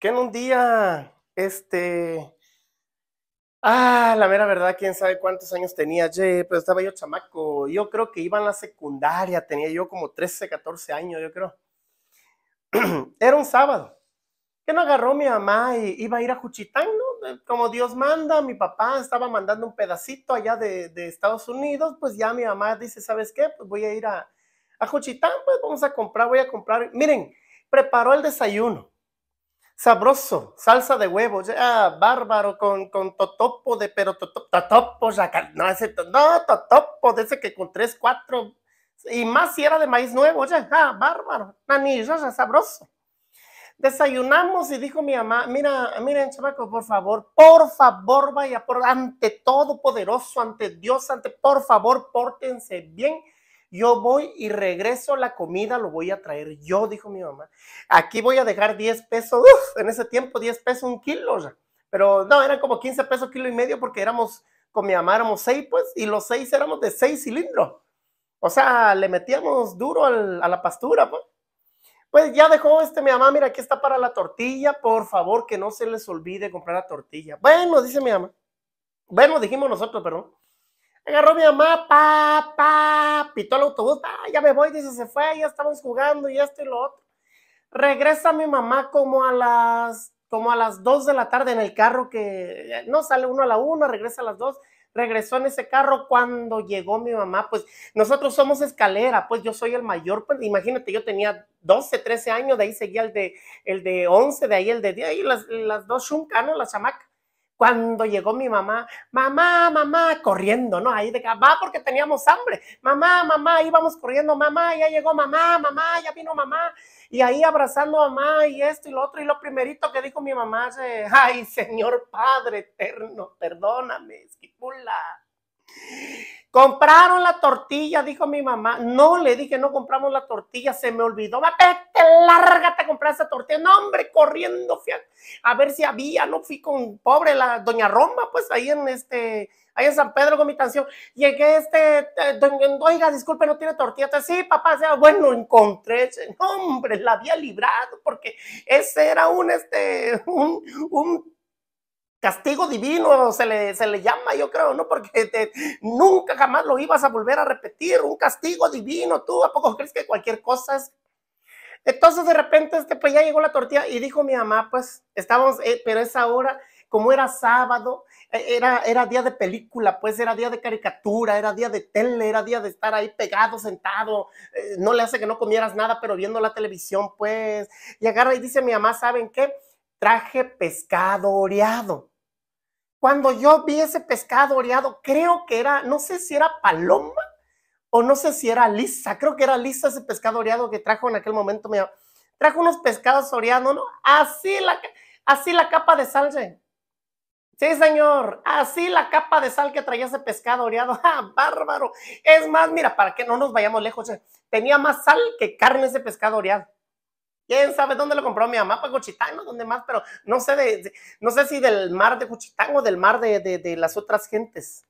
que en un día, este, ah, la mera verdad, quién sabe cuántos años tenía, yo pero estaba yo chamaco, yo creo que iba en la secundaria, tenía yo como 13, 14 años, yo creo. Era un sábado, que no agarró mi mamá y iba a ir a Juchitán, ¿no? Eh, como Dios manda, mi papá estaba mandando un pedacito allá de, Estados Unidos, pues ya mi mamá dice, ¿sabes qué? Pues voy a ir a, a Juchitán, pues vamos a comprar, voy a comprar. Miren, preparó el desayuno sabroso, salsa de huevo, ya, bárbaro, con, con totopo de, pero totopo, no, ese, no, totopo, de ese que con tres, cuatro, y más si era de maíz nuevo, ya, ah, bárbaro, ya, sabroso. Desayunamos y dijo mi mamá, mira, miren, chavaco, por favor, por favor, vaya, por ante todo poderoso, ante Dios, ante, por favor, pórtense bien, yo voy y regreso la comida, lo voy a traer yo, dijo mi mamá. Aquí voy a dejar 10 pesos, en ese tiempo 10 pesos un kilo, pero no, eran como 15 pesos kilo y medio porque éramos, con mi mamá éramos 6 pues, y los seis éramos de 6 cilindros. O sea, le metíamos duro a la pastura, pues. Pues ya dejó este mi mamá, mira, aquí está para la tortilla, por favor, que no se les olvide comprar la tortilla. Bueno, dice mi mamá. Bueno, dijimos nosotros, perdón. Agarró mi mamá, pa, pa, pitó el autobús, ah, ya me voy, dice, se fue, ya estamos jugando y esto y lo otro. Regresa mi mamá como a las, como a las 2 de la tarde en el carro que, no, sale uno a la 1, regresa a las 2, regresó en ese carro cuando llegó mi mamá, pues nosotros somos escalera, pues yo soy el mayor, pues imagínate, yo tenía 12, 13 años, de ahí seguía el de, el de 11, de ahí el de 10, y las, las dos no las chamacas, cuando llegó mi mamá, mamá, mamá, corriendo, ¿no? Ahí de va porque teníamos hambre, mamá, mamá, íbamos corriendo, mamá, ya llegó mamá, mamá, ya vino mamá, y ahí abrazando a mamá y esto y lo otro, y lo primerito que dijo mi mamá, ay, Señor Padre eterno, perdóname, esquipula Compraron la tortilla, dijo mi mamá. No, le dije, no compramos la tortilla, se me olvidó. Vete, lárgate a comprar esa tortilla. No, hombre, corriendo a, ver si había, no fui con pobre la doña Roma, pues ahí en este, ahí en San Pedro con mi canción. Llegué este, oiga, disculpe, no tiene tortilla. sí, papá, ah, bueno, encontré, no, hombre, la había librado porque ese era un, este, un, un castigo divino se le, se le llama, yo creo, ¿no? Porque nunca jamás lo ibas a volver a repetir, un castigo divino, tú, ¿a poco crees que cualquier cosa es? Entonces de repente, este, pues ya llegó la tortilla y dijo mi mamá, pues estábamos, eh, pero esa hora, como era sábado, e, era, era día de película, pues era día de caricatura, era día de tele, era día de estar ahí pegado, sentado, eh, no le hace que no comieras nada, pero viendo la televisión, pues, y agarra y dice mi mamá, ¿saben qué? Traje pescado oreado cuando yo vi ese pescado oreado, creo que era, no sé si era paloma o no sé si era lisa, creo que era lisa ese pescado oreado que trajo en aquel momento. Mira, trajo unos pescados oreados, ¿no? Así la, así la capa de sal, Sí, señor, así la capa de sal que traía ese pescado oreado, ¡ah, bárbaro! Es más, mira, para que no nos vayamos lejos, eh, tenía más sal que carne ese pescado oreado. ¿Quién sabe dónde lo compró mi mamá? Pues Cuchitán, ¿no? ¿Dónde más? Pero no sé, de, no sé si del mar de Cuchitán o del mar de, las otras gentes.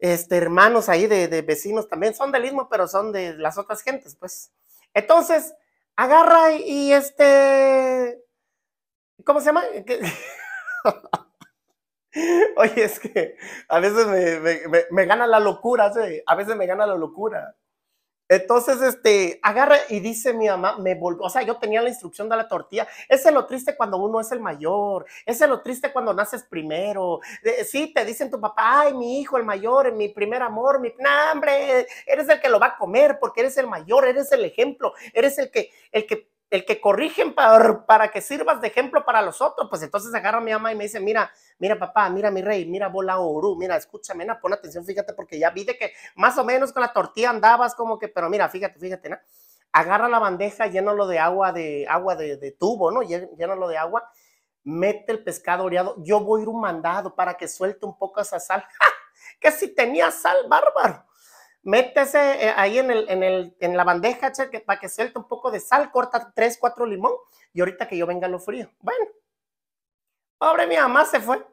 Este, hermanos ahí de, vecinos también son del mismo, pero son de las otras gentes, pues. Entonces, agarra y, este. ¿Cómo se llama? Oye, es que a veces me, gana la locura, A veces me gana la locura. Entonces, este, agarra y dice mi mamá, me volvió, o sea, yo tenía la instrucción de la tortilla. Ese es lo triste cuando uno es el mayor, ese es lo triste cuando naces primero. sí, te dicen tu papá, ay, mi hijo, el mayor, mi primer amor, mi, no, eres el que lo va a comer porque eres el mayor, eres el ejemplo, eres el que, el que el que corrigen para, que sirvas de ejemplo para los otros, pues entonces agarra mi mamá y me dice, mira, mira papá, mira mi rey, mira bola orú, mira, escúchame, na, pon atención, fíjate, porque ya vi de que más o menos con la tortilla andabas como que, pero mira, fíjate, fíjate, ¿no? agarra la bandeja, lo de agua de agua de, tubo, ¿no? lo de agua, mete el pescado oreado, yo voy a ir un mandado para que suelte un poco esa sal, que si tenía sal, bárbaro métese eh, ahí en, en, la bandeja che, para que suelte un poco de sal, corta tres, cuatro limón y ahorita que yo venga lo frío. Bueno, pobre mi mamá se fue.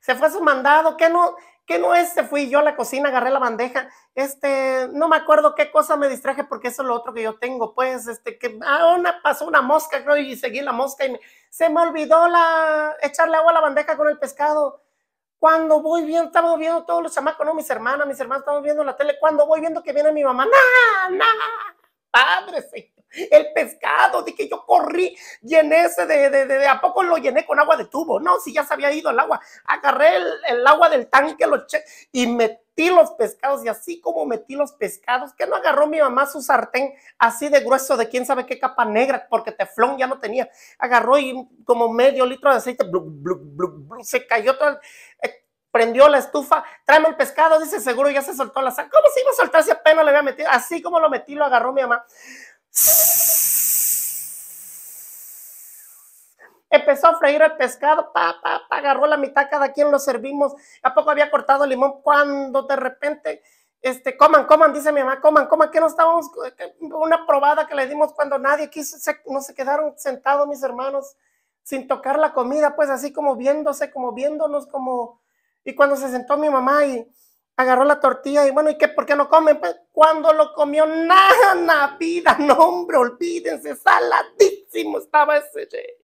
Se fue su mandado, ¿qué no, no es, se fui yo a la cocina, agarré la bandeja, este, no me acuerdo qué cosa me distraje porque eso es lo otro que yo tengo, pues, este, que ah, una, pasó una mosca, creo, y seguí la mosca y se me olvidó la, echarle agua a la bandeja con el pescado cuando voy viendo, estamos viendo todos los chamacos, ¿no? Mis hermanas, mis hermanos, estamos viendo la tele. Cuando voy viendo que viene mi mamá, ¡nada, nada! Padre, El pescado, de que yo corrí, llené ese de, de, de, ¿a poco lo llené con agua de tubo? No, si ya se había ido el agua. Agarré el, agua del tanque lo eché, y me los pescados y así como metí los pescados, que no agarró mi mamá su sartén así de grueso de quién sabe qué capa negra, porque teflón ya no tenía. Agarró y como medio litro de aceite, se cayó todo, eh, prendió la estufa, tráeme el pescado, dice, seguro ya se soltó la sal. ¿Cómo se iba a soltar si apenas le había metido? Así como lo metí, lo agarró mi mamá. empezó a freír el pescado, pa, agarró la mitad, cada quien lo servimos, ¿a poco había cortado el limón? Cuando de repente, este, coman, coman, dice mi mamá, coman, coman, que no estábamos, una probada que le dimos cuando nadie quiso, no se quedaron sentados mis hermanos sin tocar la comida, pues así como viéndose, como viéndonos, como, y cuando se sentó mi mamá y agarró la tortilla y bueno, ¿y qué? ¿Por qué no comen? Pues cuando lo comió, nada, vida, no hombre, olvídense, saladísimo estaba ese.